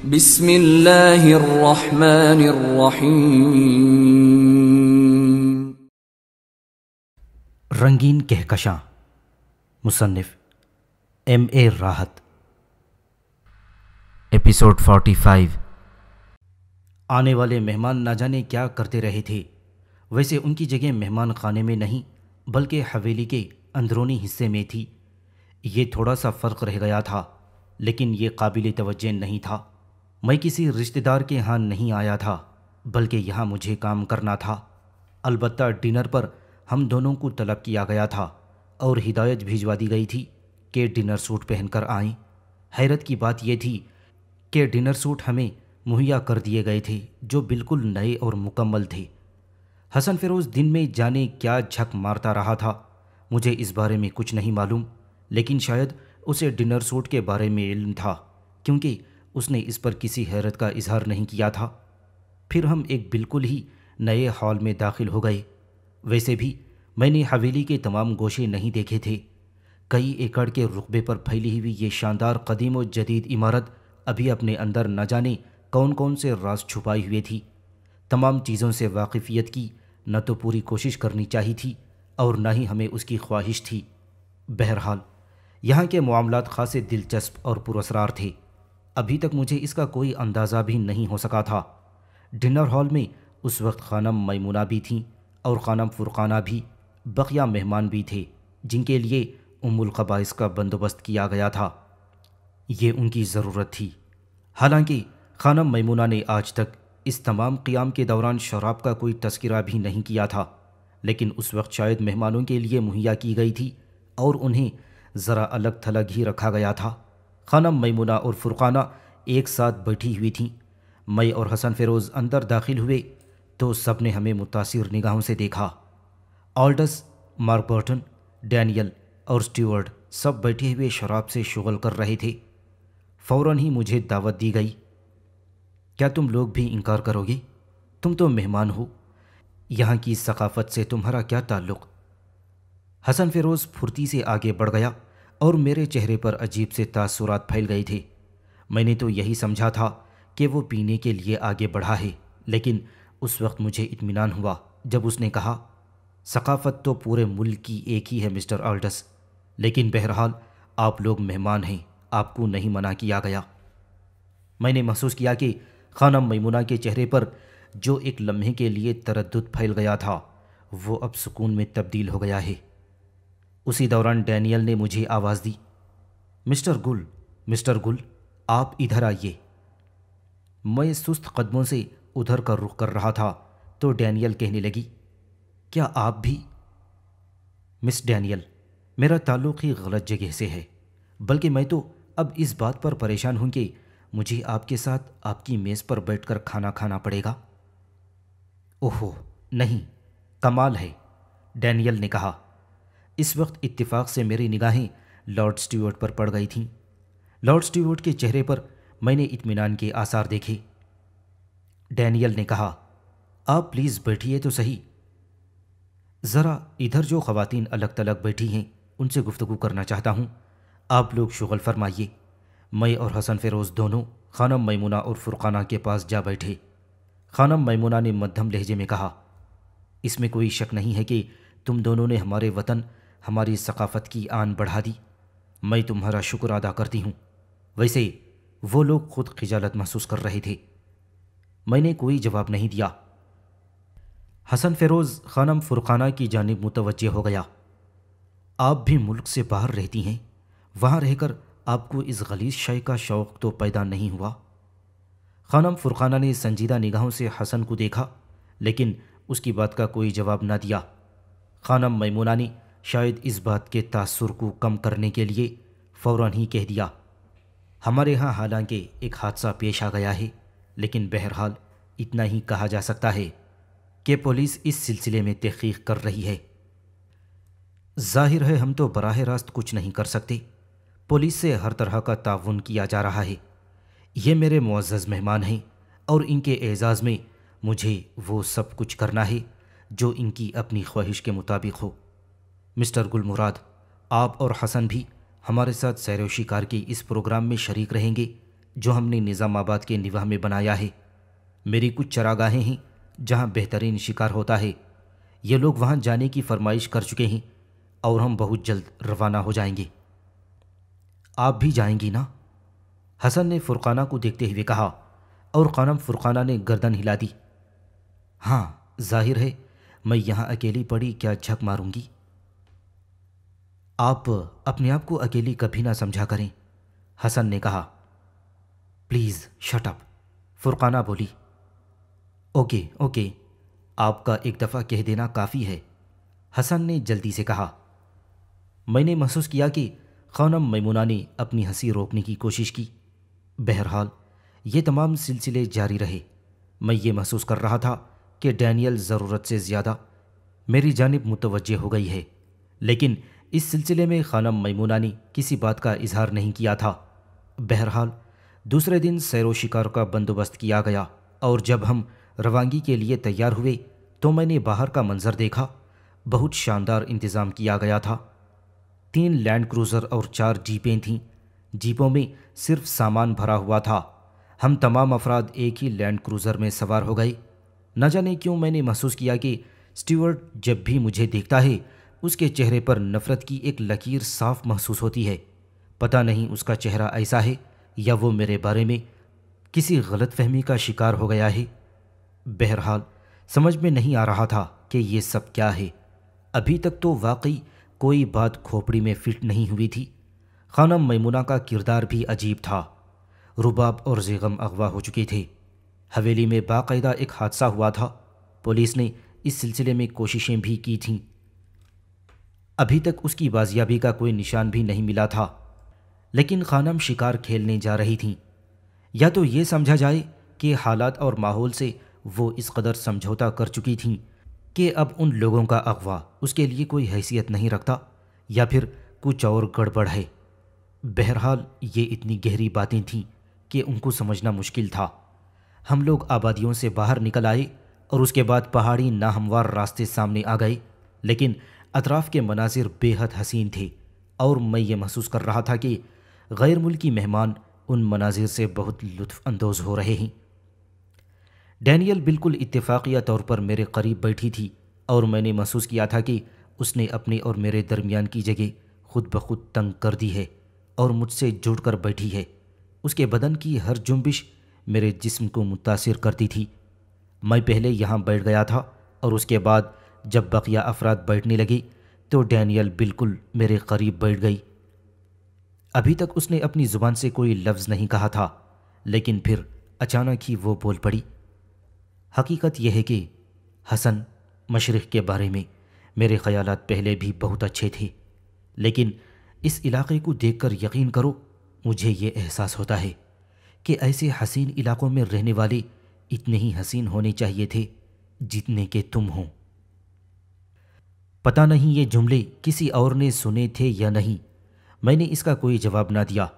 रंगीन Kahkashan मुसन्फ M A राहत episode 45 आने वाले मेहमान ना जाने क्या करते रहे थे वैसे उनकी जगह मेहमान खाने में नहीं बल्कि हवेली के अंदरूनी हिस्से में थी ये थोड़ा सा फ़र्क रह गया था लेकिन ये काबिल तवज्जह नहीं था मैं किसी रिश्तेदार के यहाँ नहीं आया था बल्कि यहाँ मुझे काम करना था अलबत्ता डिनर पर हम दोनों को तलब किया गया था और हिदायत भिजवा दी गई थी कि डिनर सूट पहनकर आएं हैरत की बात यह थी कि डिनर सूट हमें मुहैया कर दिए गए थे जो बिल्कुल नए और मुकम्मल थे हसन फिरोज दिन में जाने क्या झक मारता रहा था मुझे इस बारे में कुछ नहीं मालूम लेकिन शायद उसे डिनर सूट के बारे में इल्म था क्योंकि उसने इस पर किसी हैरत का इजहार नहीं किया था फिर हम एक बिल्कुल ही नए हॉल में दाखिल हो गए वैसे भी मैंने हवेली के तमाम गोशे नहीं देखे थे कई एकड़ के रुकबे पर फैली हुई ये शानदार कदीम और जदीद इमारत अभी अपने अंदर न जाने कौन कौन से राज छुपाए हुए थी तमाम चीज़ों से वाकिफ़ियत की न तो पूरी कोशिश करनी चाहिए थी और न ही हमें उसकी ख्वाहिश थी बहरहाल यहाँ के मामला खासे दिलचस्प और पुरसरार थे अभी तक मुझे इसका कोई अंदाज़ा भी नहीं हो सका था डिनर हॉल में उस वक्त खानम ममूना भी थीं और खानम फुरखाना भी बकिया मेहमान भी थे जिनके लिए उमुल कबाइस का बंदोबस्त किया गया था ये उनकी ज़रूरत थी हालांकि खानम ममूना ने आज तक इस तमाम क़्याम के दौरान शराब का कोई तस्करा भी नहीं किया था लेकिन उस वक्त शायद मेहमानों के लिए मुहैया की गई थी और उन्हें ज़रा अलग थलग ही रखा गया था खानम मैमुना और फुरकाना एक साथ बैठी हुई थीं मई और हसन फिरोज़ अंदर दाखिल हुए तो सब ने हमें मुतासर निगाहों से देखा ऑल्डस मार्कबर्टन डैनियल और स्टीवर्ड सब बैठे हुए शराब से शुगल कर रहे थे फ़ौर ही मुझे दावत दी गई क्या तुम लोग भी इनकार करोगे तुम तो मेहमान हो यहाँ की सकाफ़त से तुम्हारा क्या ताल्लुक़ हसन फिरोज़ फुर्ती से आगे बढ़ गया और मेरे चेहरे पर अजीब से तासुरात फैल गई थी मैंने तो यही समझा था कि वो पीने के लिए आगे बढ़ा है लेकिन उस वक्त मुझे इत्मीनान हुआ जब उसने कहा सकाफ़त तो पूरे मुल्क की एक ही है मिस्टर आल्टस लेकिन बहरहाल आप लोग मेहमान हैं आपको नहीं मना किया गया मैंने महसूस किया कि खानम मैमुना के चेहरे पर जो एक लम्हे के लिए तरद फैल गया था वो अब सुकून में तब्दील हो गया है उसी दौरान डैनियल ने मुझे आवाज़ दी मिस्टर गुल मिस्टर गुल आप इधर आइए मैं सुस्त कदमों से उधर का रुख कर रहा था तो डैनियल कहने लगी क्या आप भी मिस डैनियल मेरा ताल्लुक़ ही गलत जगह से है बल्कि मैं तो अब इस बात पर परेशान हूँ कि मुझे आपके साथ आपकी मेज़ पर बैठकर खाना खाना पड़ेगा ओहो नहीं कमाल है डैनियल ने कहा इस वक्त इत्तेफाक से मेरी निगाहें लॉर्ड स्टीवर्ट पर पड़ गई थीं लॉर्ड स्टीवर्ट के चेहरे पर मैंने इत्मीनान के आसार देखे डैनियल ने कहा आप प्लीज़ बैठिए तो सही ज़रा इधर जो ख़वातीन अलग तलग बैठी हैं उनसे गुफ्तगु करना चाहता हूँ आप लोग शुगल फरमाइए मैं और हसन फिरोज़ दोनों खानम मैमुना और फुरखाना के पास जा बैठे खानम मैमुना ने मध्यम लहजे में कहा इसमें कोई शक नहीं है कि तुम दोनों ने हमारे वतन हमारी सकाफ़त की आन बढ़ा दी मैं तुम्हारा शुक्र अदा करती हूँ वैसे वो लोग खुद खिजालत महसूस कर रहे थे मैंने कोई जवाब नहीं दिया हसन फ़िरोज़ खानम फुरखाना की जानब मुतवजह हो गया आप भी मुल्क से बाहर रहती हैं वहाँ रहकर आपको इस गलीज शय का शौक़ तो पैदा नहीं हुआ खानम फुरखाना ने संजीदा निगाहों से हसन को देखा लेकिन उसकी बात का कोई जवाब ना दिया खानम मैमूना ने शायद इस बात के तासुर को कम करने के लिए फ़ौर ही कह दिया हमारे यहाँ हालांकि एक हादसा पेश आ गया है लेकिन बहरहाल इतना ही कहा जा सकता है कि पुलिस इस सिलसिले में तहकीक कर रही है जाहिर है हम तो बराह रास्त कुछ नहीं कर सकते पुलिस से हर तरह का ताउन किया जा रहा है ये मेरे मुआज़ मेहमान हैं और इनके एज़ाज़ में मुझे वो सब कुछ करना है जो इनकी अपनी ख्वाहिश के मुताबिक हो मिस्टर गुलमुराद आप और हसन भी हमारे साथ सैर शिकार के इस प्रोग्राम में शरीक रहेंगे जो हमने निज़ामाबाद के निवाह में बनाया है मेरी कुछ चरागाहें हैं जहाँ बेहतरीन शिकार होता है ये लोग वहाँ जाने की फरमाइश कर चुके हैं और हम बहुत जल्द रवाना हो जाएंगे आप भी जाएंगी ना हसन ने फुरकाना को देखते हुए कहा और खानम फुरकाना ने गर्दन हिला दी हाँ जाहिर है मैं यहाँ अकेली पड़ी क्या झक मारूंगी आप अपने आप को अकेली कभी ना समझा करें हसन ने कहा प्लीज़ शटअप फुरकाना बोली ओके ओके आपका एक दफ़ा कह देना काफ़ी है हसन ने जल्दी से कहा मैंने महसूस किया कि खानम मैमुना ने अपनी हंसी रोकने की कोशिश की बहरहाल ये तमाम सिलसिले जारी रहे मैं ये महसूस कर रहा था कि डैनियल ज़रूरत से ज़्यादा मेरी जानब मुतवजह हो गई है लेकिन इस सिलसिले में खानम मैमूना ने किसी बात का इजहार नहीं किया था बहरहाल दूसरे दिन सैरो शिकार का बंदोबस्त किया गया और जब हम रवानगी के लिए तैयार हुए तो मैंने बाहर का मंजर देखा बहुत शानदार इंतज़ाम किया गया था तीन लैंड क्रूज़र और चार जीपें थीं जीपों में सिर्फ सामान भरा हुआ था हम तमाम अफराद एक ही लैंड क्रूज़र में सवार हो गए न जाने क्यों मैंने महसूस किया कि स्टीवर्ट जब भी मुझे देखता है उसके चेहरे पर नफ़रत की एक लकीर साफ महसूस होती है पता नहीं उसका चेहरा ऐसा है या वो मेरे बारे में किसी गलत फहमी का शिकार हो गया है बहरहाल समझ में नहीं आ रहा था कि ये सब क्या है अभी तक तो वाकई कोई बात खोपड़ी में फिट नहीं हुई थी खानम मैमुना का किरदार भी अजीब था रुबाब और जेगम अगवा हो चुके थे हवेली में बाकायदा एक हादसा हुआ था पुलिस ने इस सिलसिले में कोशिशें भी की थीं अभी तक उसकी बाजियाबी का कोई निशान भी नहीं मिला था लेकिन खानम शिकार खेलने जा रही थीं या तो ये समझा जाए कि हालात और माहौल से वो इस कदर समझौता कर चुकी थीं कि अब उन लोगों का अगवा उसके लिए कोई हैसियत नहीं रखता या फिर कुछ और गड़बड़ है बहरहाल ये इतनी गहरी बातें थीं कि उनको समझना मुश्किल था हम लोग आबादियों से बाहर निकल आए और उसके बाद पहाड़ी नाहमवार रास्ते सामने आ गए लेकिन अतराफ़ के मनाजिर बेहद हसीन थे और मैं ये महसूस कर रहा था कि गैर मुल्की मेहमान उन मनाजिर से बहुत लुत्फानंदोज हो रहे हैं डैनियल बिल्कुल इत्तेफाक़िया तौर पर मेरे करीब बैठी थी और मैंने महसूस किया था कि उसने अपने और मेरे दरमियान की जगह खुद ब खुद तंग कर दी है और मुझसे जुड़ कर बैठी है उसके बदन की हर जुम्बिश मेरे जिस्म को मुतासर करती थी मैं पहले यहाँ बैठ गया था और उसके बाद जब बकिया अफराद बैठने लगे तो डैनियल बिल्कुल मेरे करीब बैठ गई अभी तक उसने अपनी ज़ुबान से कोई लफ्ज़ नहीं कहा था लेकिन फिर अचानक ही वो बोल पड़ी हकीकत यह है कि हसन मशरक़ के बारे में मेरे ख्याल पहले भी बहुत अच्छे थे लेकिन इस इलाके को देखकर यकीन करो मुझे ये एहसास होता है कि ऐसे हसीन इलाकों में रहने वाले इतने ही हसीन होने चाहिए थे जितने के तुम हो पता नहीं ये जुमले किसी और ने सुने थे या नहीं मैंने इसका कोई जवाब ना दिया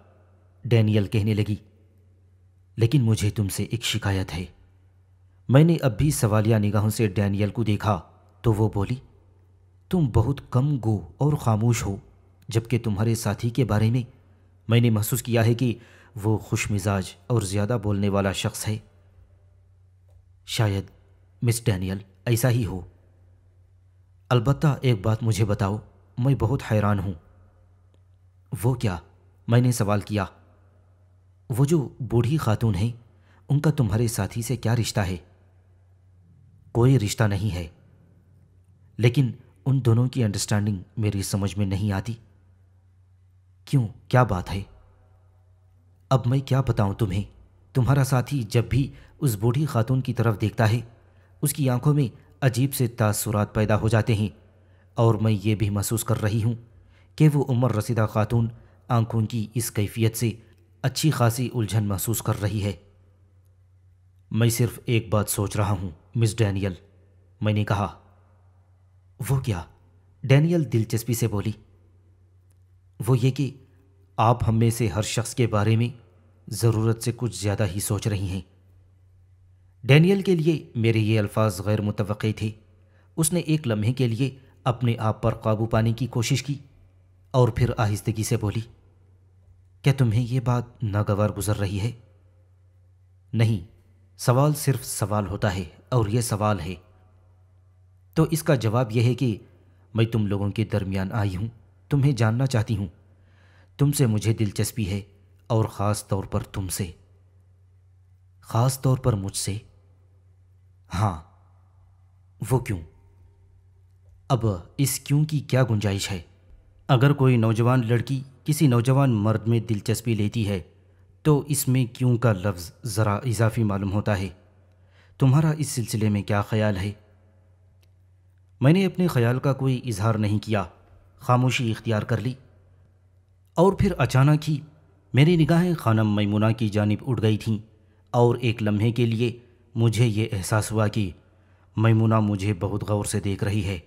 डैनियल कहने लगी लेकिन मुझे तुमसे एक शिकायत है मैंने अब भी सवालिया निगाहों से डैनियल को देखा तो वो बोली तुम बहुत कम गो और ख़ामोश हो जबकि तुम्हारे साथी के बारे में मैंने महसूस किया है कि वो खुश मिजाज और ज़्यादा बोलने वाला शख्स है शायद मिस डैनियल ऐसा ही हो अलबत्ता एक बात मुझे बताओ मैं बहुत हैरान हूं वो क्या मैंने सवाल किया वो जो बूढ़ी खातून है उनका तुम्हारे साथी से क्या रिश्ता है कोई रिश्ता नहीं है लेकिन उन दोनों की अंडरस्टैंडिंग मेरी समझ में नहीं आती क्यों क्या बात है अब मैं क्या बताऊं तुम्हें तुम्हारा साथी जब भी उस बूढ़ी खातून की तरफ देखता है उसकी आंखों में अजीब से तासुरात पैदा हो जाते हैं और मैं ये भी महसूस कर रही हूँ कि वो उम्र रसीदा खातून आंखों की इस कैफियत से अच्छी खासी उलझन महसूस कर रही है मैं सिर्फ एक बात सोच रहा हूँ मिस डैनियल मैंने कहा वो क्या डैनियल दिलचस्पी से बोली वो ये कि आप हम में से हर शख्स के बारे में ज़रूरत से कुछ ज़्यादा ही सोच रही हैं डैनियल के लिए मेरे ये अल्फाज गैर मुतवक़ थे उसने एक लम्हे के लिए अपने आप पर काबू पाने की कोशिश की और फिर आहिस्तगी से बोली क्या तुम्हें ये बात नागवार गुजर रही है नहीं सवाल सिर्फ सवाल होता है और ये सवाल है तो इसका जवाब यह है कि मैं तुम लोगों के दरमियान आई हूँ तुम्हें जानना चाहती हूँ तुमसे मुझे दिलचस्पी है और ख़ास तौर पर तुमसे ख़ास तौर पर मुझसे हाँ वो क्यों अब इस क्यों की क्या गुंजाइश है अगर कोई नौजवान लड़की किसी नौजवान मर्द में दिलचस्पी लेती है तो इसमें क्यों का लफ्ज़ ज़रा इजाफी मालूम होता है तुम्हारा इस सिलसिले में क्या ख्याल है मैंने अपने ख्याल का कोई इजहार नहीं किया खामोशी इख्तियार कर ली और फिर अचानक ही मेरी निगाहें खानम मैमुना की जानब उड़ गई थीं और एक लम्हे के लिए मुझे ये एहसास हुआ कि मैमुना मुझे बहुत गौर से देख रही है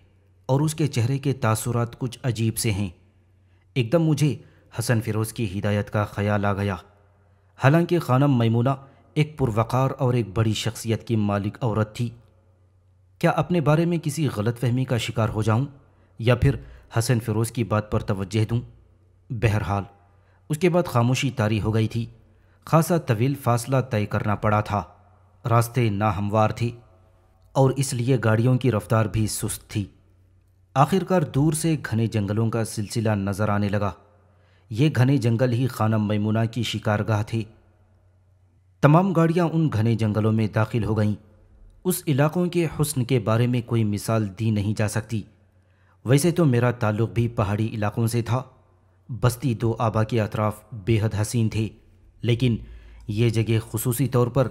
और उसके चेहरे के तासुरात कुछ अजीब से हैं एकदम मुझे हसन फिरोज़ की हिदायत का ख्याल आ गया हालांकि खानम मैमुना एक पुरवकार और एक बड़ी शख्सियत की मालिक औरत थी क्या अपने बारे में किसी गलत फहमी का शिकार हो जाऊं या फिर हसन फिरोज़ की बात पर तवज्जह दूं? बहरहाल उसके बाद खामोशी तारी हो गई थी खासा तवील फासला तय करना पड़ा था रास्ते नाहमवार थी और इसलिए गाड़ियों की रफ्तार भी सुस्त थी आखिरकार दूर से घने जंगलों का सिलसिला नज़र आने लगा ये घने जंगल ही खानम मैमुना की शिकारगाह थी तमाम गाड़ियाँ उन घने जंगलों में दाखिल हो गईं उस इलाक़ों के हुस्न के बारे में कोई मिसाल दी नहीं जा सकती वैसे तो मेरा ताल्लुक़ भी पहाड़ी इलाक़ों से था बस्ती दो आबा के अतराफ़ बेहद हसीन थे लेकिन ये जगह खसूसी तौर पर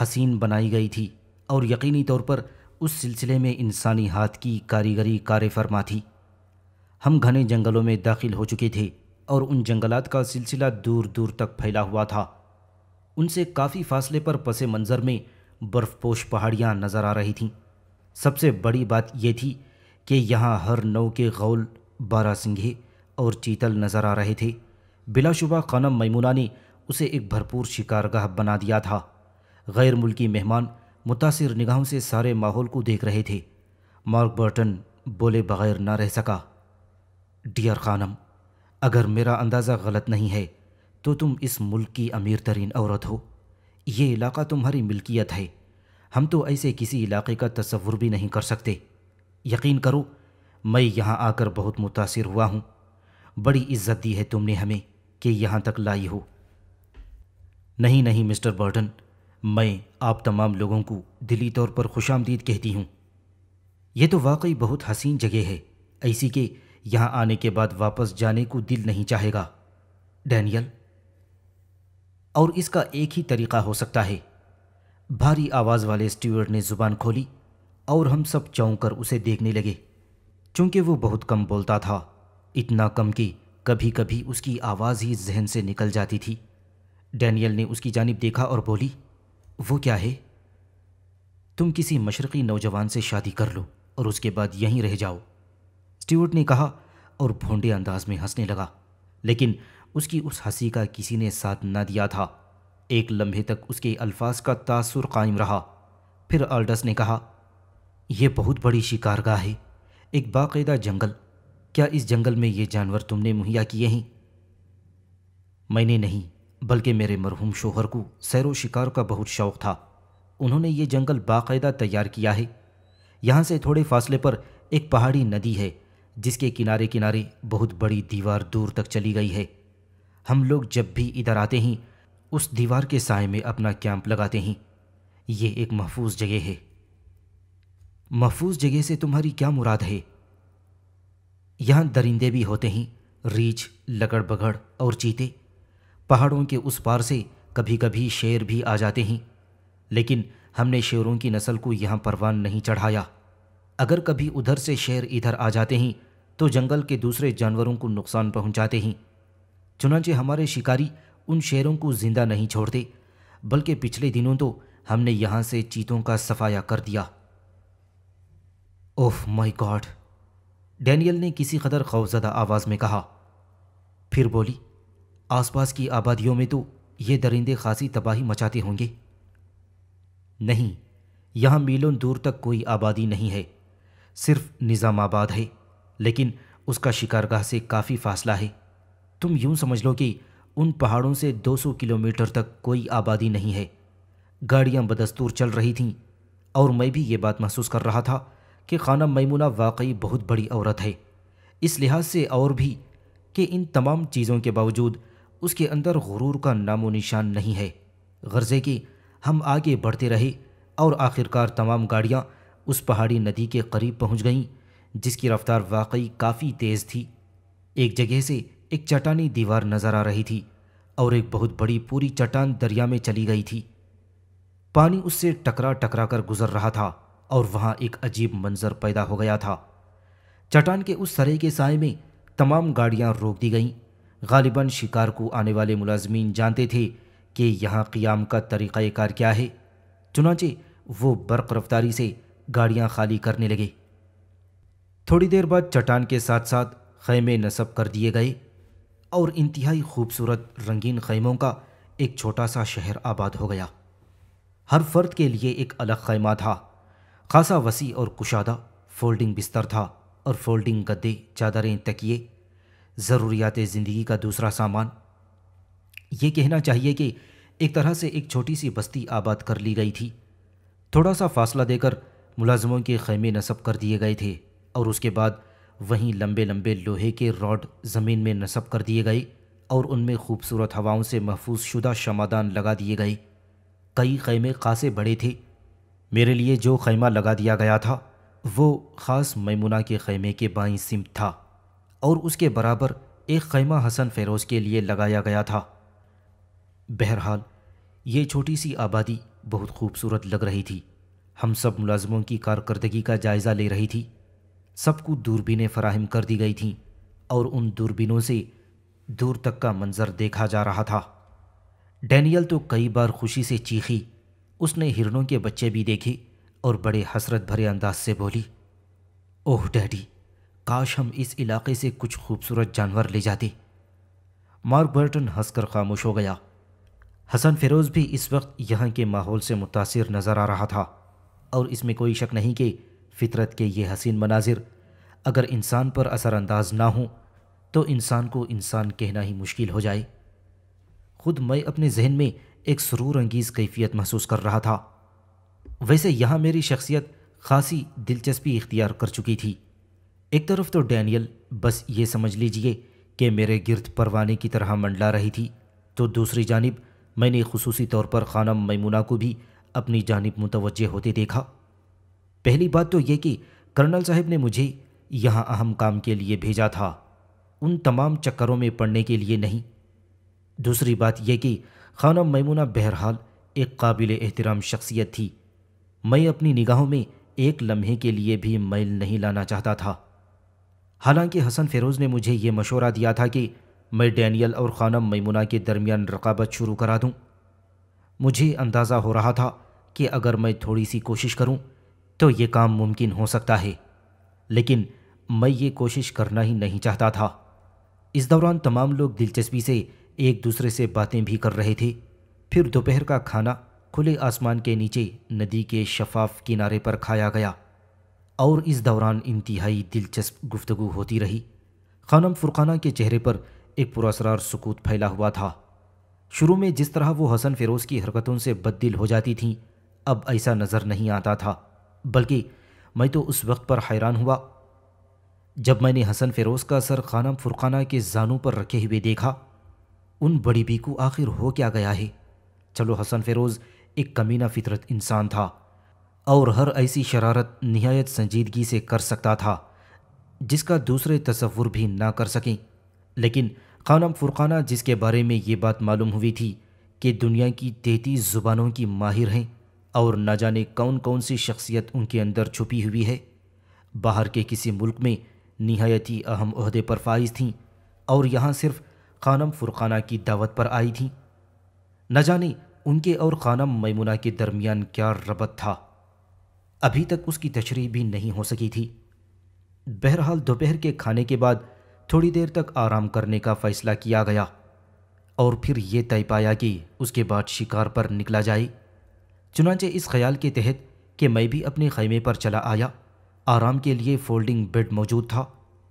हसीन बनाई गई थी और यकीनी तौर पर उस सिलसिले में इंसानी हाथ की कारीगरी कार फरमा थी हम घने जंगलों में दाखिल हो चुके थे और उन जंगलात का सिलसिला दूर दूर तक फैला हुआ था उनसे काफ़ी फासले पर पस मंज़र में बर्फ़पोश पहाड़ियाँ नज़र आ रही थीं सबसे बड़ी बात यह थी कि यहाँ हर नौ के गौल बारह सिंघे और चीतल नज़र आ रहे थे बिलाशुबा खानम मैमुना ने उसे एक भरपूर शिकारगाह बना दिया था गैर मुल्की मेहमान मुतासर निगाहों से सारे माहौल को देख रहे थे मार्क बर्टन बोले बगैर ना रह सका डियर खानम अगर मेरा अंदाज़ा गलत नहीं है तो तुम इस मुल्क की अमीर तरीन औरत हो ये इलाका तुम्हारी मिल्कियत है हम तो ऐसे किसी इलाके का तस्वुर भी नहीं कर सकते यकीन करो मैं यहाँ आकर बहुत मुतासर हुआ हूँ बड़ी इज्जत दी है तुमने हमें कि यहाँ तक लाई हो नहीं नहीं मिस्टर बर्टन मैं आप तमाम लोगों को दिली तौर पर खुश आमदीद कहती हूँ यह तो वाकई बहुत हसीन जगह है ऐसी कि यहाँ आने के बाद वापस जाने को दिल नहीं चाहेगा डैनियल और इसका एक ही तरीक़ा हो सकता है भारी आवाज़ वाले स्टीवर्ड ने ज़ुबान खोली और हम सब चौंक कर उसे देखने लगे चूँकि वो बहुत कम बोलता था इतना कम कि कभी कभी उसकी आवाज़ ही जहन से निकल जाती थी डैनियल ने उसकी जानब देखा और बोली वो क्या है तुम किसी मशरक़ी नौजवान से शादी कर लो और उसके बाद यहीं रह जाओ स्टीवर्ट ने कहा और भोंडे अंदाज में हंसने लगा लेकिन उसकी उस हंसी का किसी ने साथ न दिया था एक लम्हे तक उसके अल्फाज का तासुर कायम रहा फिर आल्डस ने कहा यह बहुत बड़ी शिकारगाह है एक बाकायदा जंगल क्या इस जंगल में ये जानवर तुमने मुहैया किए हैं मैंने नहीं बल्कि मेरे मरहूम शोहर को सैर व शिकार का बहुत शौक़ था उन्होंने ये जंगल बाकायदा तैयार किया है यहाँ से थोड़े फासले पर एक पहाड़ी नदी है जिसके किनारे किनारे बहुत बड़ी दीवार दूर तक चली गई है हम लोग जब भी इधर आते हैं उस दीवार के साय में अपना कैंप लगाते हैं ये एक महफूज जगह है महफूज जगह से तुम्हारी क्या मुराद है यहाँ दरिंदे भी होते हैं रीछ लकड़ बगड़ और चीते पहाड़ों के उस पार से कभी कभी शेर भी आ जाते हैं लेकिन हमने शेरों की नस्ल को यहाँ परवान नहीं चढ़ाया अगर कभी उधर से शेर इधर आ जाते हैं तो जंगल के दूसरे जानवरों को नुकसान पहुँचाते हैं चुनाचे हमारे शिकारी उन शेरों को जिंदा नहीं छोड़ते बल्कि पिछले दिनों तो हमने यहाँ से चीतों का सफाया कर दिया ओफ माय गॉड डैनियल ने किसी कदर खौफजदा आवाज़ में कहा फिर बोली आसपास की आबादियों में तो ये दरिंदे खासी तबाही मचाते होंगे नहीं यहाँ मीलों दूर तक कोई आबादी नहीं है सिर्फ निज़ामाबाद है लेकिन उसका शिकारगाह से काफ़ी फासला है तुम यूं समझ लो कि उन पहाड़ों से 200 किलोमीटर तक कोई आबादी नहीं है गाड़ियाँ बदस्तूर चल रही थीं और मैं भी ये बात महसूस कर रहा था कि खाना मैमूना वाकई बहुत बड़ी औरत है इस लिहाज से और भी कि इन तमाम चीज़ों के बावजूद उसके अंदर गुरूर का नामो निशान नहीं है गर्जे की हम आगे बढ़ते रहे और आखिरकार तमाम गाड़ियाँ उस पहाड़ी नदी के करीब पहुँच गईं जिसकी रफ्तार वाकई काफ़ी तेज़ थी एक जगह से एक चट्टानी दीवार नज़र आ रही थी और एक बहुत बड़ी पूरी चट्टान दरिया में चली गई थी पानी उससे टकरा टकरा कर गुजर रहा था और वहाँ एक अजीब मंजर पैदा हो गया था चट्टान के उस सरे के साय में तमाम गाड़ियाँ रोक दी गईं गालिबा शिकार को आने वाले मुलाजमीन जानते थे कि यहाँ क़ियाम का तरीक़ाकार क्या है चुनाचे वो बर्क रफ्तारी से गाड़ियाँ खाली करने लगे थोड़ी देर बाद चट्टान के साथ साथ खैमे नस्ब कर दिए गए और इंतहाई खूबसूरत रंगीन खैमों का एक छोटा सा शहर आबाद हो गया हर फर्द के लिए एक अलग खैमा था खासा वसी और कुशादा फोल्डिंग बिस्तर था और फोल्डिंग गद्दे चादरें तकिए ज़रूरियात ज़िंदगी का दूसरा सामान ये कहना चाहिए कि एक तरह से एक छोटी सी बस्ती आबाद कर ली गई थी थोड़ा सा फासला देकर मुलाजमों के खैमे नस्ब कर दिए गए थे और उसके बाद वहीं लंबे लंबे लोहे के रॉड ज़मीन में नस्ब कर दिए गए और उनमें खूबसूरत हवाओं से महफूज शुदा शमादान लगा दिए गए कई खैमे खासे बड़े थे मेरे लिए जो खैमा लगा दिया गया था वो ख़ास मैमुना के खैमे के बाई सिम था और उसके बराबर एक खैमा हसन फ़ेरोज़ के लिए लगाया गया था बहरहाल ये छोटी सी आबादी बहुत खूबसूरत लग रही थी हम सब मुलाजमों की कारकर्दगी का जायज़ा ले रही थी सबको दूरबीनें फराहम कर दी गई थीं और उन दूरबीनों से दूर तक का मंज़र देखा जा रहा था डैनियल तो कई बार खुशी से चीखी उसने हिरणों के बच्चे भी देखे और बड़े हसरत भरे अंदाज से बोली ओह डैडी काश हम इस इलाके से कुछ खूबसूरत जानवर ले जाते मार्क बर्टन हंसकर खामोश हो गया हसन फिरोज भी इस वक्त यहाँ के माहौल से मुतासर नज़र आ रहा था और इसमें कोई शक नहीं कि फितरत के ये हसीन मनाजिर अगर इंसान पर असरानंदाज ना हो तो इंसान को इंसान कहना ही मुश्किल हो जाए खुद मैं अपने जहन में एक सुरूर अंगीज़ कैफियत महसूस कर रहा था वैसे यहाँ मेरी शख्सियत खासी दिलचस्पी इख्तियार कर चुकी थी एक तरफ तो डैनियल बस ये समझ लीजिए कि मेरे गिरद परवाने की तरह मंडला रही थी तो दूसरी जानब मैंने खसूसी तौर पर खानम मैमूना को भी अपनी जानब मुतवजह होते देखा पहली बात तो ये कि कर्नल साहब ने मुझे यहाँ अहम काम के लिए भेजा था उन तमाम चक्करों में पड़ने के लिए नहीं दूसरी बात यह कि खानम ममूना बहरहाल एक काबिल एहतराम शख्सियत थी मैं अपनी निगाहों में एक लम्हे के लिए भी मैल नहीं लाना चाहता था हालांकि हसन फिरोज़ ने मुझे ये मशवरा दिया था कि मैं डैनियल और खानम मैमुना के दरमियान रकाबत शुरू करा दूं। मुझे अंदाज़ा हो रहा था कि अगर मैं थोड़ी सी कोशिश करूं तो ये काम मुमकिन हो सकता है लेकिन मैं ये कोशिश करना ही नहीं चाहता था इस दौरान तमाम लोग दिलचस्पी से एक दूसरे से बातें भी कर रहे थे फिर दोपहर का खाना खुले आसमान के नीचे नदी के शफाफ किनारे पर खाया गया और इस दौरान इंतहाई दिलचस्प गुफ्तु होती रही खानम फ़ुरख़ाना के चेहरे पर एक पुरासरार सुकूत फैला हुआ था शुरू में जिस तरह वो हसन फिरोज़ की हरकतों से बददिल हो जाती थीं अब ऐसा नज़र नहीं आता था बल्कि मैं तो उस वक्त पर हैरान हुआ जब मैंने हसन फिरोज़ का सर खानम फ़ुरखाना के जानों पर रखे हुए देखा उन बड़ी बी को आखिर हो क्या गया है चलो हसन फिरोज़ एक कमीना फितरत इंसान था और हर ऐसी शरारत नहायत संजीदगी से कर सकता था जिसका दूसरे तस्वुर भी ना कर सकें लेकिन खानम फुरकाना जिसके बारे में ये बात मालूम हुई थी कि दुनिया की तैतीस ज़ुबानों की माहिर हैं और ना जाने कौन कौन सी शख्सियत उनके अंदर छुपी हुई है बाहर के किसी मुल्क में नहायत ही अहम अहदे पर फाइज थी और यहाँ सिर्फ खानम फुरखाना की दावत पर आई थी न जाने उनके और खानम मैमुना के दरमियान क्या रबत था अभी तक उसकी तशरी भी नहीं हो सकी थी बहरहाल दोपहर के खाने के बाद थोड़ी देर तक आराम करने का फ़ैसला किया गया और फिर ये तय पाया कि उसके बाद शिकार पर निकला जाए चुनाचे इस ख्याल के तहत कि मैं भी अपने खैमे पर चला आया आराम के लिए फोल्डिंग बेड मौजूद था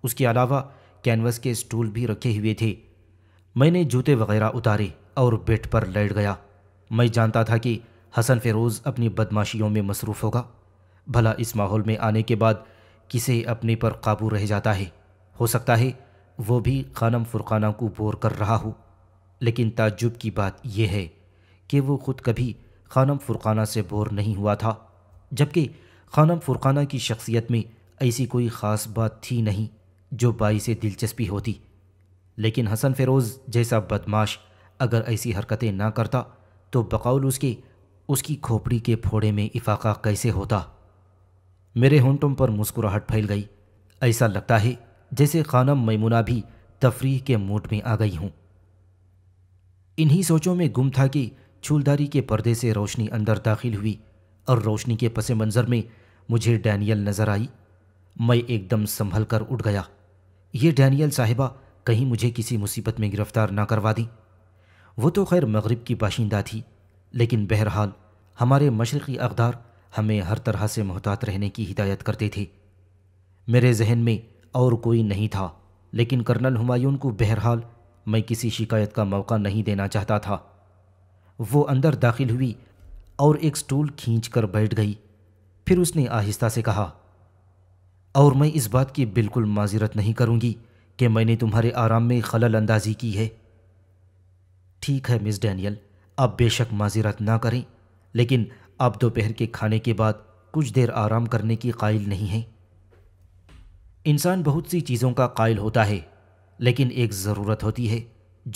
उसके अलावा कैनवस के स्टूल भी रखे हुए थे मैंने जूते वगैरह उतारे और बेड पर लेट गया मैं जानता था कि हसन फ़िरोज़ अपनी बदमाशियों में मसरूफ़ होगा भला इस माहौल में आने के बाद किसे अपने पर काबू रह जाता है हो सकता है वो भी खानम फुरखाना को बोर कर रहा हो लेकिन ताज्जुब की बात यह है कि वो खुद कभी खानम फुरखाना से बोर नहीं हुआ था जबकि खानम फुरखाना की शख्सियत में ऐसी कोई ख़ास बात थी नहीं जो बाई से दिलचस्पी होती लेकिन हसन फिरोज़ जैसा बदमाश अगर ऐसी हरकतें ना करता तो बकौल उसके उसकी खोपड़ी के फोड़े में इफाका कैसे होता मेरे होंठों पर मुस्कुराहट फैल गई ऐसा लगता है जैसे खानम मैमुना भी तफरीह के मूड में आ गई हूँ इन्हीं सोचों में गुम था कि छूलदारी के पर्दे से रोशनी अंदर दाखिल हुई और रोशनी के पसे मंज़र में मुझे डैनियल नज़र आई मैं एकदम संभल कर उठ गया ये डैनियल साहिबा कहीं मुझे किसी मुसीबत में गिरफ्तार ना करवा दी वो तो खैर मगरिब की बाशिंदा थी लेकिन बहरहाल हमारे मशरक़ी अकदार हमें हर तरह से मोहतात रहने की हिदायत करते थे मेरे जहन में और कोई नहीं था लेकिन कर्नल हुमायूं को बहरहाल मैं किसी शिकायत का मौका नहीं देना चाहता था वो अंदर दाखिल हुई और एक स्टूल खींच कर बैठ गई फिर उसने आहिस्ता से कहा और मैं इस बात की बिल्कुल माजरत नहीं करूँगी कि मैंने तुम्हारे आराम में खलल अंदाजी की है ठीक है मिस डैनियल आप बेशक माजिरत ना करें लेकिन आप दोपहर के खाने के बाद कुछ देर आराम करने की कायल नहीं हैं इंसान बहुत सी चीज़ों का कायल होता है लेकिन एक ज़रूरत होती है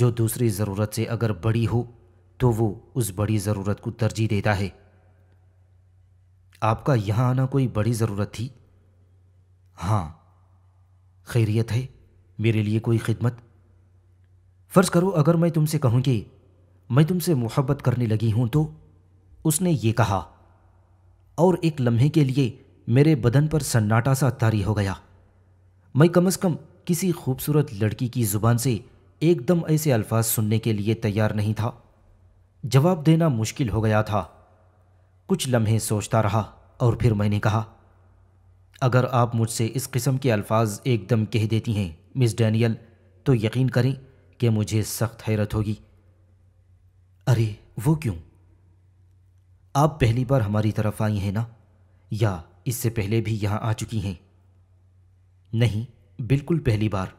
जो दूसरी ज़रूरत से अगर बड़ी हो तो वो उस बड़ी ज़रूरत को तरजीह देता है आपका यहाँ आना कोई बड़ी ज़रूरत थी हाँ खैरियत है मेरे लिए कोई खिदमत फ़र्ज़ करो अगर मैं तुमसे कहूँ कि मैं तुमसे मोहब्बत करने लगी हूँ तो उसने ये कहा और एक लम्हे के लिए मेरे बदन पर सन्नाटा सा तारी हो गया मैं कम अज़ कम किसी खूबसूरत लड़की की ज़ुबान से एकदम ऐसे अल्फाज सुनने के लिए तैयार नहीं था जवाब देना मुश्किल हो गया था कुछ लम्हे सोचता रहा और फिर मैंने कहा अगर आप मुझसे इस किस्म के अल्फाज एकदम कह देती हैं मिस डैनियल तो यकीन करें कि मुझे सख्त हैरत होगी अरे वो क्यों आप पहली बार हमारी तरफ आई हैं ना या इससे पहले भी यहाँ आ चुकी हैं नहीं बिल्कुल पहली बार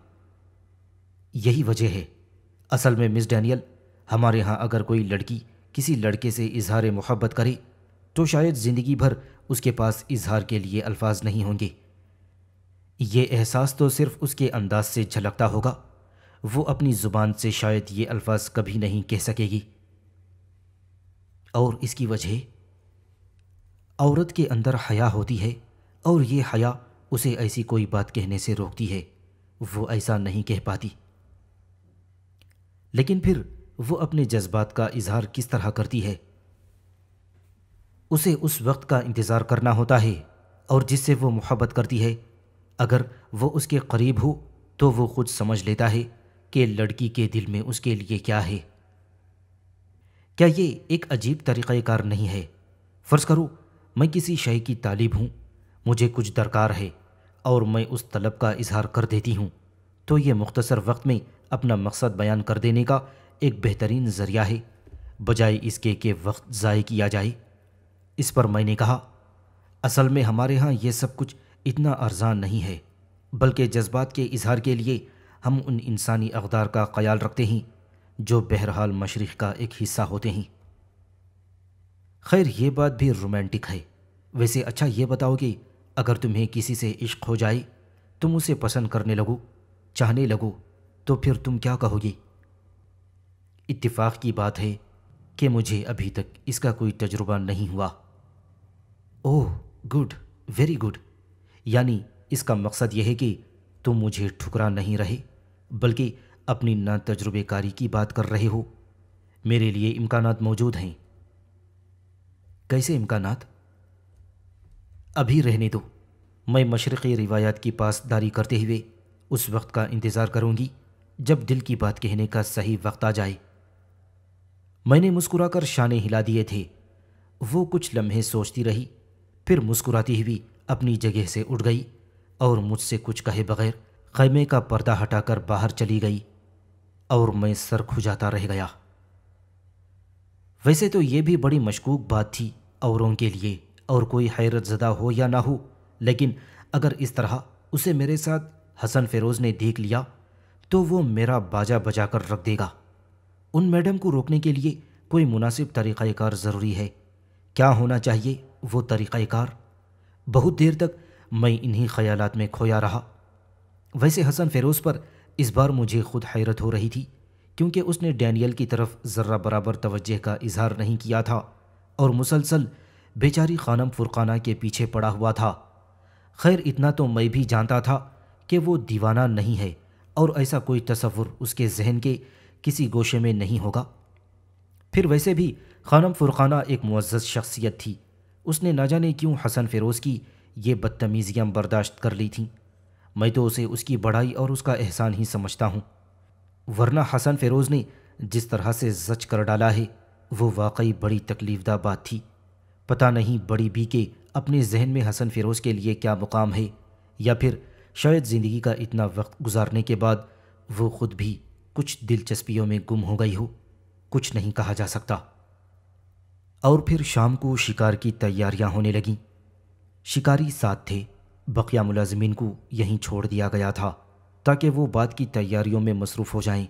यही वजह है असल में मिस डैनियल हमारे यहाँ अगर कोई लड़की किसी लड़के से इजहार मोहब्बत करे तो शायद ज़िंदगी भर उसके पास इजहार के लिए अल्फाज नहीं होंगे ये एहसास तो सिर्फ उसके अंदाज से झलकता होगा वो अपनी ज़ुबान से शायद ये अल्फाज कभी नहीं कह सकेगी और इसकी वजह औरत के अंदर हया होती है और ये हया उसे ऐसी कोई बात कहने से रोकती है वो ऐसा नहीं कह पाती लेकिन फिर वो अपने जज्बात का इजहार किस तरह करती है उसे उस वक्त का इंतज़ार करना होता है और जिससे वो मोहब्बत करती है अगर वो उसके करीब हो तो वो खुद समझ लेता है कि लड़की के दिल में उसके लिए क्या है क्या ये एक अजीब तरीक़ाकार नहीं है फ़र्ज़ करो मैं किसी शय की तालीब हूँ मुझे कुछ दरकार है और मैं उस तलब का इजहार कर देती हूँ तो ये मुख्तसर वक्त में अपना मकसद बयान कर देने का एक बेहतरीन ज़रिया है बजाय इसके के वक्त ज़ाय किया जाए इस पर मैंने कहा असल में हमारे यहाँ यह सब कुछ इतना अरजान नहीं है बल्कि जज्बात के इजहार के लिए हम उन इंसानी अकदार का ख्याल रखते हैं जो बहरहाल मशरक़ का एक हिस्सा होते हैं खैर ये बात भी रोमांटिक है वैसे अच्छा ये बताओ कि अगर तुम्हें किसी से इश्क हो जाए तुम उसे पसंद करने लगो चाहने लगो तो फिर तुम क्या कहोगे इत्तेफाक की बात है कि मुझे अभी तक इसका कोई तजुर्बा नहीं हुआ ओह गुड वेरी गुड यानी इसका मकसद यह है कि तुम मुझे ठुकरा नहीं रहे बल्कि अपनी ना तजुर्बेकारी की बात कर रहे हो मेरे लिए इम्कान मौजूद हैं कैसे इम्कान अभी रहने दो मैं मशरक़ी रिवायात की पासदारी करते हुए उस वक्त का इंतज़ार करूंगी जब दिल की बात कहने का सही वक्त आ जाए मैंने मुस्कुराकर शाने हिला दिए थे वो कुछ लम्हे सोचती रही फिर मुस्कुराती हुई अपनी जगह से उठ गई और मुझसे कुछ कहे बगैर खैमे का पर्दा हटाकर बाहर चली गई और मैं सर खुजाता रह गया वैसे तो ये भी बड़ी मशकूक बात थी औरों के लिए और कोई हैरत ज़दा हो या ना हो लेकिन अगर इस तरह उसे मेरे साथ हसन फिरोज़ ने देख लिया तो वो मेरा बाजा बजा कर रख देगा उन मैडम को रोकने के लिए कोई मुनासिब तरीक़ाकार ज़रूरी है क्या होना चाहिए वो तरीक़ाकार बहुत देर तक मैं इन्हीं ख्यालात में खोया रहा वैसे हसन फिरोज़ पर इस बार मुझे खुद हैरत हो रही थी क्योंकि उसने डैनियल की तरफ ज़र्रा बराबर तवज्जह का इजहार नहीं किया था और मुसलसल बेचारी खानम फुरकाना के पीछे पड़ा हुआ था खैर इतना तो मैं भी जानता था कि वो दीवाना नहीं है और ऐसा कोई तस्वुर उसके जहन के किसी गोशे में नहीं होगा फिर वैसे भी खानम फुरखाना एक मुआज़ शख्सियत थी उसने ना जाने क्यों हसन फिरोज़ की ये बदतमीज़ियाँ बर्दाश्त कर ली थीं मैं तो उसे उसकी बड़ाई और उसका एहसान ही समझता हूँ वरना हसन फ़िरोज़ ने जिस तरह से जच कर डाला है वो वाकई बड़ी तकलीफदा बात थी पता नहीं बड़ी बी के अपने जहन में हसन फिरोज़ के लिए क्या मुकाम है या फिर शायद ज़िंदगी का इतना वक्त गुजारने के बाद वो ख़ुद भी कुछ दिलचस्पियों में गुम हो गई हो कुछ नहीं कहा जा सकता और फिर शाम को शिकार की तैयारियां होने लगीं शिकारी साथ थे बकिया मुलाजमीन को यहीं छोड़ दिया गया था ताकि वो बाद की तैयारियों में मसरूफ़ हो जाएं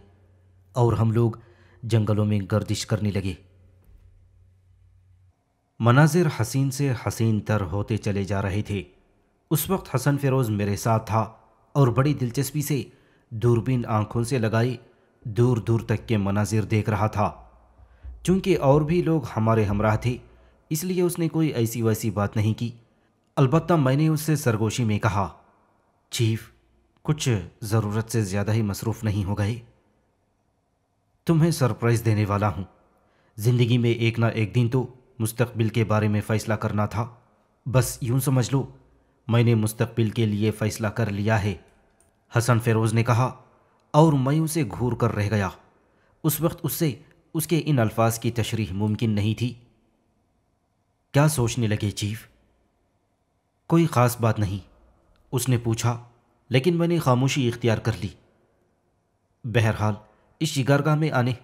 और हम लोग जंगलों में गर्दिश करने लगे मनाजिर हसीन से हसीन तर होते चले जा रहे थे उस वक्त हसन फिरोज़ मेरे साथ था और बड़ी दिलचस्पी से दूरबीन आंखों से लगाई दूर दूर तक के मनाजिर देख रहा था चूँकि और भी लोग हमारे हमराह थे इसलिए उसने कोई ऐसी वैसी बात नहीं की अलबत्त मैंने उससे सरगोशी में कहा चीफ कुछ ज़रूरत से ज़्यादा ही मसरूफ़ नहीं हो गए तुम्हें सरप्राइज़ देने वाला हूँ ज़िंदगी में एक ना एक दिन तो मुस्तबिल के बारे में फ़ैसला करना था बस यूं समझ लो मैंने मुस्तबिल के लिए फ़ैसला कर लिया है हसन फेरोज ने कहा और मैं उसे घूर कर रह गया उस वक्त उससे उसके इन अल्फाज की तशरीह मुमकिन नहीं थी क्या सोचने लगे चीफ़ कोई ख़ास बात नहीं उसने पूछा लेकिन मैंने खामोशी इख्तियार कर ली बहरहाल इस शिकारगाह में आने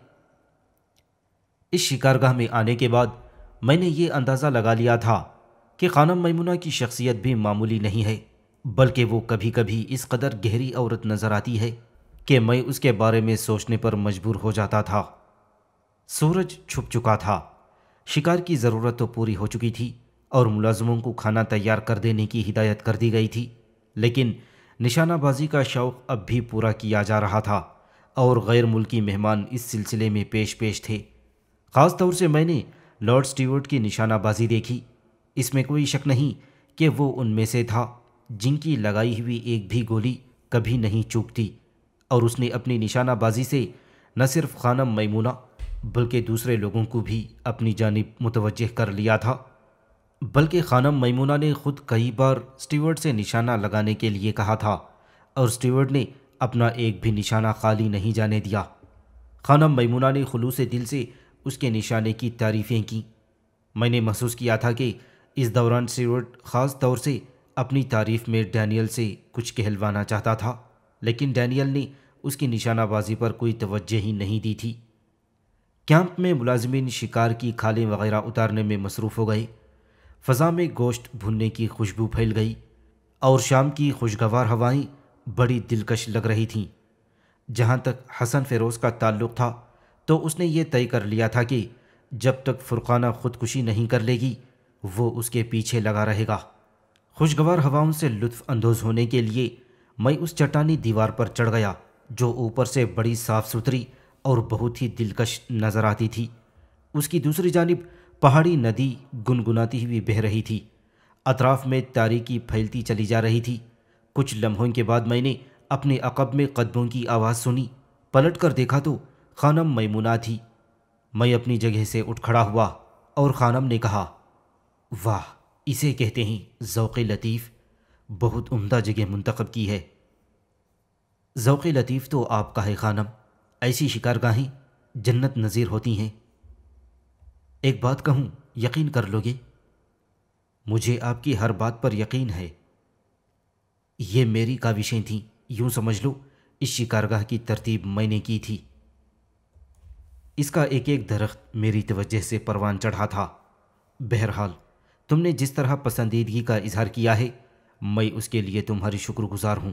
इस शिकारगाह में आने के बाद मैंने ये अंदाज़ा लगा लिया था कि खानम मैमुना की शख्सियत भी मामूली नहीं है बल्कि वो कभी कभी इस कदर गहरी औरत नज़र आती है कि मैं उसके बारे में सोचने पर मजबूर हो जाता था सूरज छुप चुका था शिकार की ज़रूरत तो पूरी हो चुकी थी और मुलाजमों को खाना तैयार कर देने की हिदायत कर दी गई थी लेकिन निशानाबाजी का शौक़ अब भी पूरा किया जा रहा था और गैर मुल्की मेहमान इस सिलसिले में पेश पेश थे ख़ास तौर से मैंने लॉर्ड स्टीवर्ट की निशानाबाजी देखी इसमें कोई शक नहीं कि वो उनमें से था जिनकी लगाई हुई एक भी गोली कभी नहीं चूकती और उसने अपनी निशानाबाजी से न सिर्फ खानम मैमूना बल्कि दूसरे लोगों को भी अपनी जानब मुतवजह कर लिया था बल्कि खानम ममूना ने खुद कई बार स्टीवर्ट से निशाना लगाने के लिए कहा था और स्टीवर्ट ने अपना एक भी निशाना खाली नहीं जाने दिया खानम ममूना ने खलूस दिल से उसके निशाने की तारीफ़ें की मैंने महसूस किया था कि इस दौरान स्टीवर्ड ख़ास तौर से अपनी तारीफ़ में डैनियल से कुछ कहलवाना चाहता था लेकिन डैनियल ने उसकी निशानाबाजी पर कोई तोज्जह ही नहीं दी थी कैंप में मुलाजमिन शिकार की खालें वगैरह उतारने में मसरूफ़ हो गए फजा में गोश्त भुनने की खुशबू फैल गई और शाम की खुशगवार हवाएं बड़ी दिलकश लग रही थीं जहाँ तक हसन फ़िरोज़ का ताल्लुक़ था तो उसने ये तय कर लिया था कि जब तक फुरखाना ख़ुदकुशी नहीं कर लेगी वो उसके पीछे लगा रहेगा खुशगवार हवाओं से लुफानंदोज होने के लिए मैं उस चट्टानी दीवार पर चढ़ गया जो ऊपर से बड़ी साफ़ सुथरी और बहुत ही दिलकश नज़र आती थी उसकी दूसरी जानब पहाड़ी नदी गुनगुनाती हुई बह रही थी अतराफ में तारीकी फैलती चली जा रही थी कुछ लम्हों के बाद मैंने अपने अकब में कदमों की आवाज़ सुनी पलट कर देखा तो खानम मैमुना थी मैं अपनी जगह से उठ खड़ा हुआ और खानम ने कहा वाह इसे कहते हैं ज़ौक़ लतीफ़ बहुत उम्दा जगह मुंतखब की है ज़ौक़ लतीफ़ तो आपका है खानम ऐसी शिकारगाहें जन्नत नज़ीर होती हैं एक बात कहूं यकीन कर लोगे मुझे आपकी हर बात पर यकीन है ये मेरी काविशें थीं यूं समझ लो इस शिकारगाह की तरतीब मैंने की थी इसका एक एक दरख्त मेरी तवज्जह से परवान चढ़ा था बहरहाल तुमने जिस तरह पसंदीदगी का इजहार किया है मैं उसके लिए तुम्हारी शुक्रगुजार हूं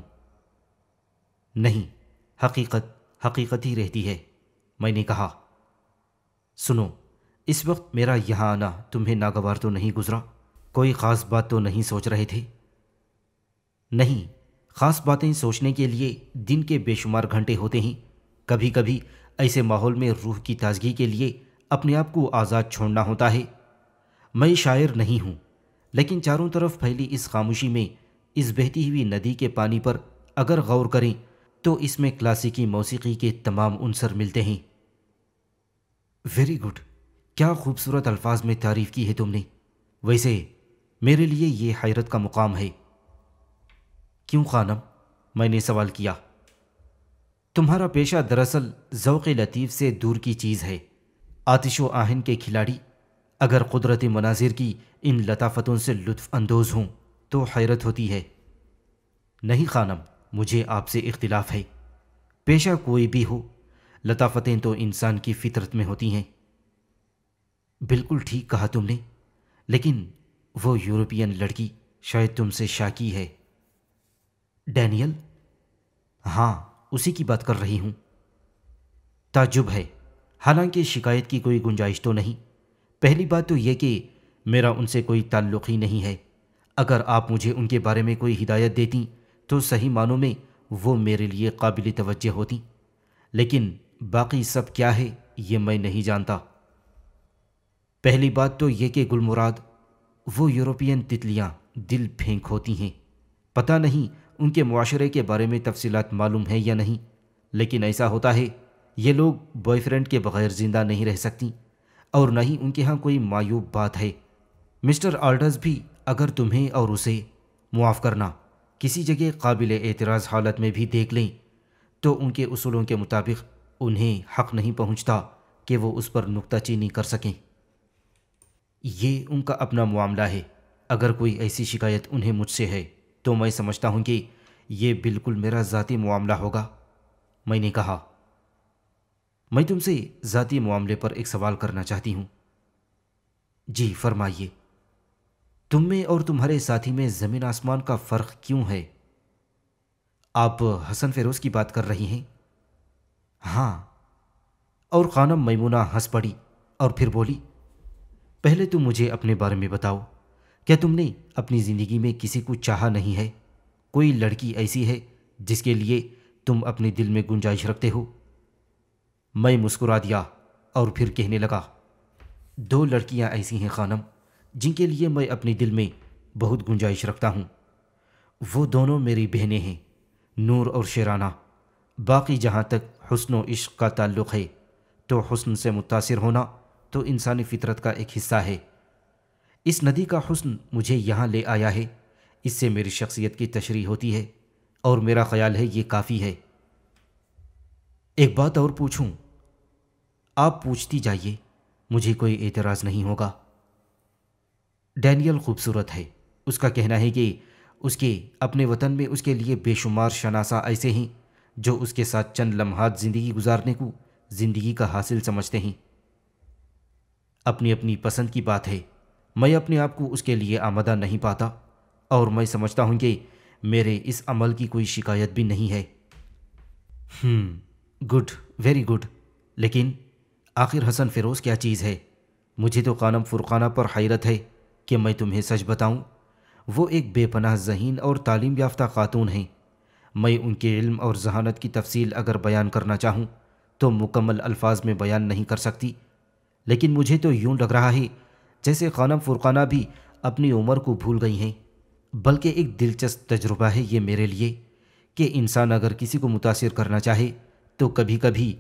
नहीं हकीकत हकीकत ही रहती है मैंने कहा सुनो इस वक्त मेरा यहाँ आना तुम्हें नागवार तो नहीं गुजरा कोई ख़ास बात तो नहीं सोच रहे थे नहीं ख़ास बातें सोचने के लिए दिन के बेशुमार घंटे होते हैं कभी कभी ऐसे माहौल में रूह की ताजगी के लिए अपने आप को आज़ाद छोड़ना होता है मैं शायर नहीं हूँ लेकिन चारों तरफ फैली इस खामोशी में इस बहती हुई नदी के पानी पर अगर गौर करें तो इसमें क्लासिकी मौसीकी के तमाम अनसर मिलते हैं वेरी गुड क्या खूबसूरत अल्फाज में तारीफ़ की है तुमने वैसे मेरे लिए ये हैरत का मुकाम है क्यों खानम मैंने सवाल किया तुम्हारा पेशा दरअसल ज़ौक़ लतीफ़ से दूर की चीज़ है आतिशो आहन के खिलाड़ी अगर कुदरती मनाजिर की इन लताफ़तों से लुफानंदोज़ हूँ तो हैरत होती है नहीं खानम मुझे आपसे इख्तिलाफ़ है पेशा कोई भी हो लताफ़तें तो इंसान की फितरत में होती हैं बिल्कुल ठीक कहा तुमने लेकिन वो यूरोपियन लड़की शायद तुमसे शाकी है डैनियल हाँ उसी की बात कर रही हूँ ताजुब है हालांकि शिकायत की कोई गुंजाइश तो नहीं पहली बात तो यह कि मेरा उनसे कोई ताल्लुक ही नहीं है अगर आप मुझे उनके बारे में कोई हिदायत देती तो सही मानों में वो मेरे लिए काबिल तवज्जो होती लेकिन बाकी सब क्या है ये मैं नहीं जानता पहली बात तो ये कि गुलमुराद वो यूरोपियन तितलियाँ दिल फेंक होती हैं पता नहीं उनके माशरे के बारे में तफसीलात मालूम है या नहीं लेकिन ऐसा होता है ये लोग बॉयफ्रेंड के बगैर ज़िंदा नहीं रह सकती और न ही उनके यहाँ कोई मायूब बात है मिस्टर आल्डर्स भी अगर तुम्हें और उसे मुआफ़ करना किसी जगह काबिल एतराज़ हालत में भी देख लें तो उनके असूलों के मुताबिक उन्हें हक नहीं पहुँचता कि वो उस पर नुकताचीनी कर सकें ये उनका अपना मामला है अगर कोई ऐसी शिकायत उन्हें मुझसे है तो मैं समझता हूँ कि ये बिल्कुल मेरा ज़ाती मामला होगा मैंने कहा मैं तुमसे ज़ाती मामले पर एक सवाल करना चाहती हूँ जी फरमाइए तुम में और तुम्हारे साथी में ज़मीन आसमान का फ़र्क क्यों है आप हसन फेरोज़ की बात कर रही हैं हाँ और खानम मैमुना हंस पड़ी और फिर बोली पहले तुम मुझे अपने बारे में बताओ क्या तुमने अपनी ज़िंदगी में किसी को चाहा नहीं है कोई लड़की ऐसी है जिसके लिए तुम अपने दिल में गुंजाइश रखते हो मैं मुस्कुरा दिया और फिर कहने लगा दो लड़कियां ऐसी हैं खानम जिनके लिए मैं अपने दिल में बहुत गुंजाइश रखता हूँ वो दोनों मेरी बहनें हैं नूर और शेराना बाकी जहाँ तक हसन इश्क का ताल्लुक़ है तो हसन से मुतासर होना तो इंसानी फितरत का एक हिस्सा है इस नदी का हुस्न मुझे यहाँ ले आया है इससे मेरी शख्सियत की तशरी होती है और मेरा ख्याल है ये काफ़ी है एक बात और पूछूं आप पूछती जाइए मुझे कोई एतराज़ नहीं होगा डैनियल खूबसूरत है उसका कहना है कि उसके अपने वतन में उसके लिए बेशुमार शनासा ऐसे हैं जो उसके साथ चंद लम्हात ज़िंदगी गुजारने को ज़िंदगी का हासिल समझते हैं अपनी अपनी पसंद की बात है मैं अपने आप को उसके लिए आमदा नहीं पाता और मैं समझता हूँ कि मेरे इस अमल की कोई शिकायत भी नहीं है हम्म, गुड वेरी गुड लेकिन आखिर हसन फिरोज़ क्या चीज़ है मुझे तो कानम फुरखाना पर हैरत है कि मैं तुम्हें सच बताऊं, वो एक बेपनाह जहीन और तालीम याफ्ता खातून हैं मैं उनके इल्म और जहानत की तफसील अगर बयान करना चाहूँ तो मुकम्मल अल्फाज में बयान नहीं कर सकती लेकिन मुझे तो यूं लग रहा है जैसे खानम फुरकाना भी अपनी उम्र को भूल गई हैं बल्कि एक दिलचस्प तजुर्बा है ये मेरे लिए कि इंसान अगर किसी को मुतासर करना चाहे तो कभी कभी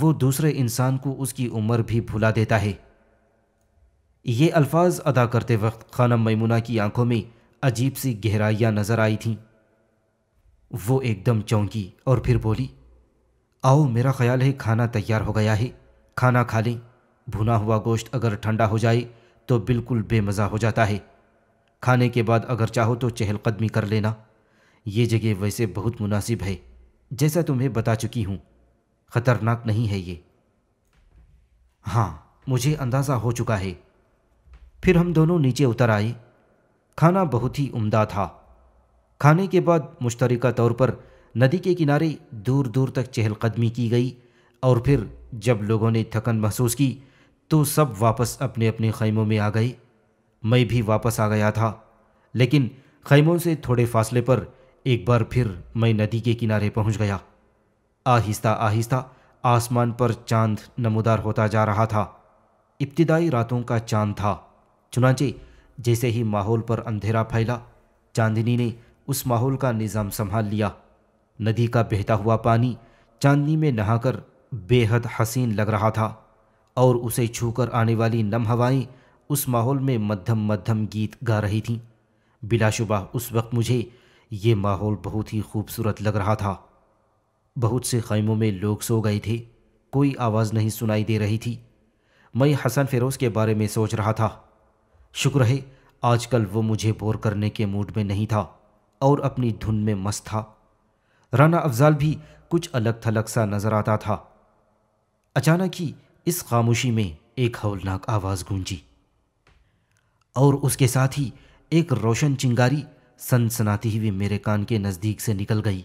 वो दूसरे इंसान को उसकी उम्र भी भुला देता है ये अल्फाज अदा करते वक्त खानम मैमुना की आंखों में अजीब सी गहराइयाँ नज़र आई थीं वो एकदम चौंकी और फिर बोली आओ मेरा ख्याल है खाना तैयार हो गया है खाना खा लें भुना हुआ गोश्त अगर ठंडा हो जाए तो बिल्कुल बेमज़ा हो जाता है खाने के बाद अगर चाहो तो चहलकदमी कर लेना ये जगह वैसे बहुत मुनासिब है जैसा तुम्हें बता चुकी हूँ ख़तरनाक नहीं है ये हाँ मुझे अंदाज़ा हो चुका है फिर हम दोनों नीचे उतर आए खाना बहुत ही उम्दा था खाने के बाद मुश्तरका तौर पर नदी के किनारे दूर दूर तक चहलकदमी की गई और फिर जब लोगों ने थकन महसूस की तो सब वापस अपने अपने खैमों में आ गए मैं भी वापस आ गया था लेकिन खैमों से थोड़े फासले पर एक बार फिर मैं नदी के किनारे पहुंच गया आहिस्ता आहिस्ता आसमान पर चांद नमोदार होता जा रहा था इब्तदाई रातों का चांद था चुनाचे जैसे ही माहौल पर अंधेरा फैला चांदनी ने उस माहौल का निज़ाम संभाल लिया नदी का बहता हुआ पानी चांदनी में नहाकर बेहद हसीन लग रहा था और उसे छूकर आने वाली नम हवाएं उस माहौल में मध्यम मध्यम गीत गा रही थीं बिलाशुबा उस वक्त मुझे ये माहौल बहुत ही खूबसूरत लग रहा था बहुत से खैमों में लोग सो गए थे कोई आवाज़ नहीं सुनाई दे रही थी मैं हसन फिरोज़ के बारे में सोच रहा था शुक्र है आजकल वो मुझे बोर करने के मूड में नहीं था और अपनी धुन में मस्त था राना अफजाल भी कुछ अलग थलग सा नज़र आता था अचानक ही इस खामोशी में एक हौलनाक आवाज़ गूंजी और उसके साथ ही एक रोशन चिंगारी सनसनाती हुई मेरे कान के नज़दीक से निकल गई